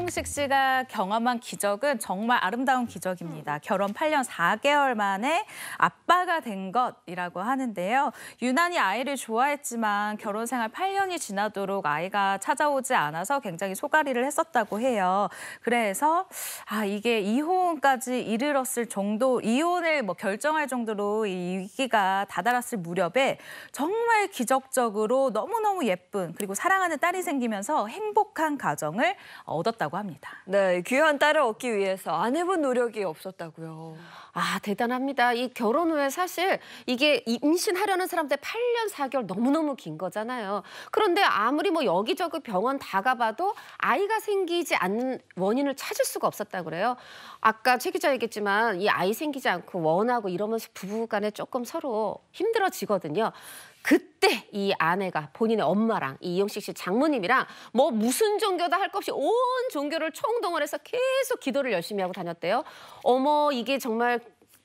이용식 씨가 경험한 기적은 정말 아름다운 기적입니다. 결혼 8년 4개월 만에 아빠가 된 것이라고 하는데요. 유난히 아이를 좋아했지만 결혼 생활 8년이 지나도록 아이가 찾아오지 않아서 굉장히 소가리를 했었다고 해요. 그래서 아 이게 이혼까지 이르렀을 정도, 이혼을 뭐 결정할 정도로 이 위기가 다다랐을 무렵에 정말 기적적으로 너무너무 예쁜 그리고 사랑하는 딸이 생기면서 행복한 가정을 얻었다고 있다고 합니다. 네, 귀한 딸을 얻기 위해서 안 해본 노력이 없었다고요. 아 대단합니다. 이 결혼 후에 사실 이게 임신하려는 사람들 8년 4개월 너무너무 긴 거잖아요. 그런데 아무리 뭐 여기저기 병원 다 가봐도 아이가 생기지 않는 원인을 찾을 수가 없었다 고 그래요. 아까 최 기자 얘기했지만 이 아이 생기지 않고 원하고 이러면서 부부간에 조금 서로 힘들어지거든요. 그때 이 아내가 본인의 엄마랑 이 이용식 씨 장모님이랑 뭐 무슨 종교다 할 것 없이 온 종교를 총동원해서 계속 기도를 열심히 하고 다녔대요. 어머 이게 정말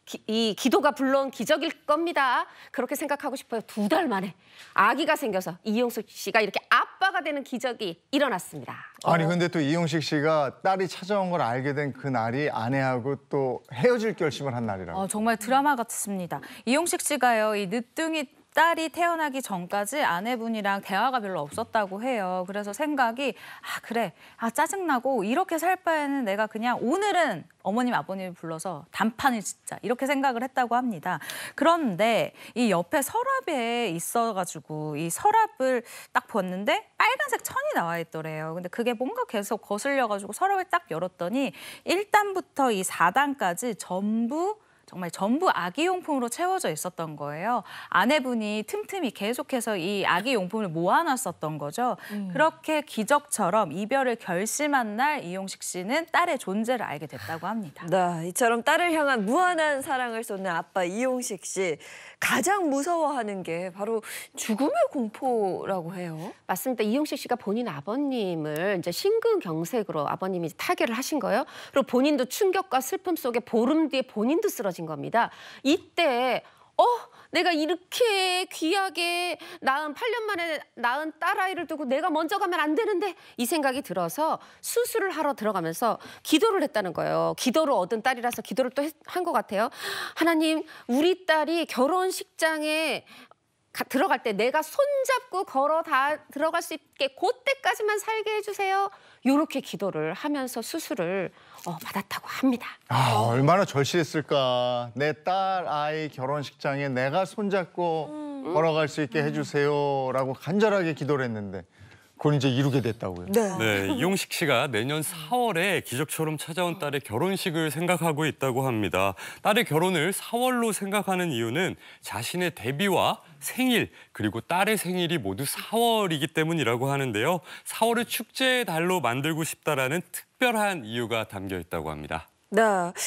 기, 이 기도가 물론 기적일 겁니다. 그렇게 생각하고 싶어요. 두 달 만에 아기가 생겨서 이용숙 씨가 이렇게 아빠가 되는 기적이 일어났습니다. 아니 근데 또 이용식 씨가 딸이 찾아온 걸 알게 된 그 날이 아내하고 또 헤어질 결심을 한 날이라고. 어, 정말 드라마 같습니다. 이용식 씨가요, 이 늦둥이 딸이 태어나기 전까지 아내분이랑 대화가 별로 없었다고 해요. 그래서 생각이 아 그래 아 짜증나고 이렇게 살 바에는 내가 그냥 오늘은 어머님 아버님을 불러서 단판을 짓자 이렇게 생각을 했다고 합니다. 그런데 이 옆에 서랍에 있어가지고 이 서랍을 딱 봤는데 빨간색 천이 나와 있더래요. 근데 그게 뭔가 계속 거슬려가지고 서랍을 딱 열었더니 1단부터 이 4단까지 전부 정말 전부 아기 용품으로 채워져 있었던 거예요. 아내분이 틈틈이 계속해서 이 아기 용품을 모아놨었던 거죠. 음. 그렇게 기적처럼 이별을 결심한 날 이용식 씨는 딸의 존재를 알게 됐다고 합니다. 네, 이처럼 딸을 향한 무한한 사랑을 쏟는 아빠 이용식 씨. 가장 무서워하는 게 바로 죽음의 공포라고 해요. 맞습니다. 이용식 씨가 본인 아버님을 이제 심근경색으로 아버님이 타결을 하신 거예요. 그리고 본인도 충격과 슬픔 속에 보름 뒤에 본인도 쓰러진 계신 겁니다. 이때 어 내가 이렇게 귀하게 낳은 8년 만에 낳은 딸아이를 두고 내가 먼저 가면 안 되는데 이 생각이 들어서 수술을 하러 들어가면서 기도를 했다는 거예요. 기도를 얻은 딸이라서 기도를 또 한 것 같아요. 하나님 우리 딸이 결혼식장에 가, 들어갈 때 내가 손잡고 걸어 다 들어갈 수 있게 그때까지만 살게 해주세요. 이렇게 기도를 하면서 수술을 어, 받았다고 합니다. 아 얼마나 절실했을까. 내 딸 아이 결혼식장에 내가 손잡고 음, 걸어갈 수 있게 음. 해주세요라고 간절하게 기도를 했는데 그걸 이제 이루게 됐다고요. 네. 네. 이용식 씨가 내년 4월에 기적처럼 찾아온 딸의 결혼식을 생각하고 있다고 합니다. 딸의 결혼을 4월로 생각하는 이유는 자신의 데뷔와 생일 그리고 딸의 생일이 모두 4월이기 때문이라고 하는데요. 4월을 축제의 달로 만들고 싶다라는 특별한 이유가 담겨 있다고 합니다. 네.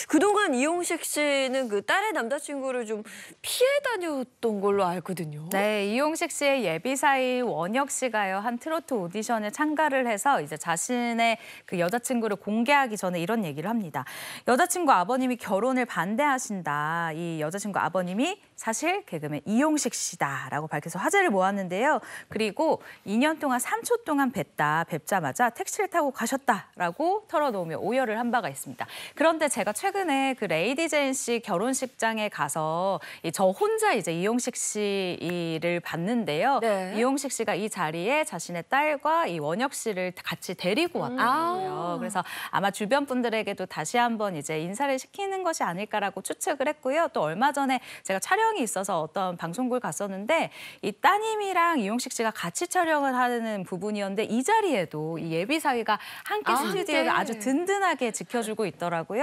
그동안 이용식 씨는 그 딸의 남자친구를 좀 피해 다녔던 걸로 알거든요. 네. 이용식 씨의 예비사위 원혁 씨가요. 한 트로트 오디션에 참가를 해서 이제 자신의 그 여자친구를 공개하기 전에 이런 얘기를 합니다. 여자친구 아버님이 결혼을 반대하신다. 이 여자친구 아버님이 사실 개그맨 이용식 씨다라고 밝혀서 화제를 모았는데요. 그리고 2년 동안 3초 동안 뵀다. 뵙자마자 택시를 타고 가셨다라고 털어놓으며 오열을 한 바가 있습니다. 그럼 그런데 제가 최근에 그 레이디 제인 씨 결혼식장에 가서 이저 혼자 이제 이용식 씨를 봤는데요. 네. 이용식 씨가 이 자리에 자신의 딸과 이 원혁 씨를 같이 데리고 왔다고요. 음. 아. 그래서 아마 주변 분들에게도 다시 한번 이제 인사를 시키는 것이 아닐까라고 추측을 했고요. 또 얼마 전에 제가 촬영이 있어서 어떤 방송국을 갔었는데 이 따님이랑 이용식 씨가 같이 촬영을 하는 부분이었는데 이 자리에도 이 예비 사위가 함께 아, 스튜디오를 네. 아주 든든하게 지켜주고 있더라고요.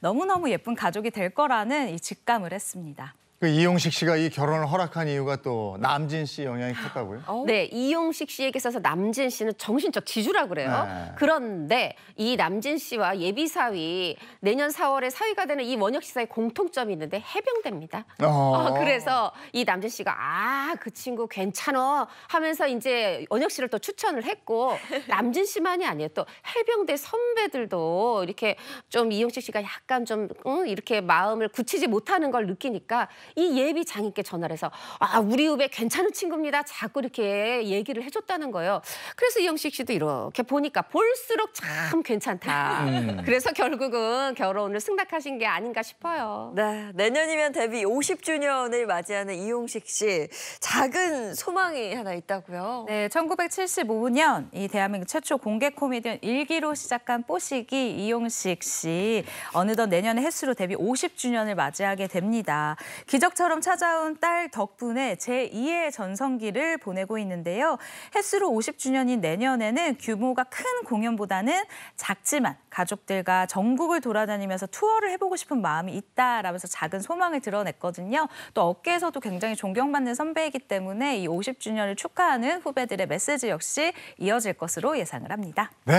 너무너무 예쁜 가족이 될 거라는 이 직감을 했습니다. 그 이용식 씨가 이 결혼을 허락한 이유가 또 남진 씨 영향이 컸다고요? 어? 네, 이용식 씨에게 있어서 남진 씨는 정신적 지주라 그래요. 네. 그런데 이 남진 씨와 예비 사위 내년 4월에 사위가 되는 이 원혁 씨 사이 공통점이 있는데 해병대입니다. 어. 어, 그래서 이 남진 씨가 아그 친구 괜찮어 하면서 이제 원혁 씨를 또 추천을 했고 남진 씨만이 아니에요. 또 해병대 선배들도 이렇게 좀 이용식 씨가 약간 좀 응? 이렇게 마음을 굳히지 못하는 걸 느끼니까 이 예비 장인께 전화를 해서 아 우리 후배 괜찮은 친구입니다. 자꾸 이렇게 얘기를 해줬다는 거예요. 그래서 이영식 씨도 이렇게 보니까 볼수록 참 괜찮다. 음. 그래서 결국은 결혼을 승낙하신 게 아닌가 싶어요. 네, 내년이면 데뷔 50주년을 맞이하는 이용식 씨 작은 소망이 하나 있다고요. 네, 1975년 이 대한민국 최초 공개 코미디언 일기로 시작한 뽀식이 이용식 씨 어느덧 내년에 횟수로 데뷔 50주년을 맞이하게 됩니다. 기적처럼 찾아온 딸 덕분에 제2의 전성기를 보내고 있는데요. 햇수로 50주년인 내년에는 규모가 큰 공연보다는 작지만 가족들과 전국을 돌아다니면서 투어를 해보고 싶은 마음이 있다라면서 작은 소망을 드러냈거든요. 또 업계에서도 굉장히 존경받는 선배이기 때문에 이 50주년을 축하하는 후배들의 메시지 역시 이어질 것으로 예상을 합니다. 네.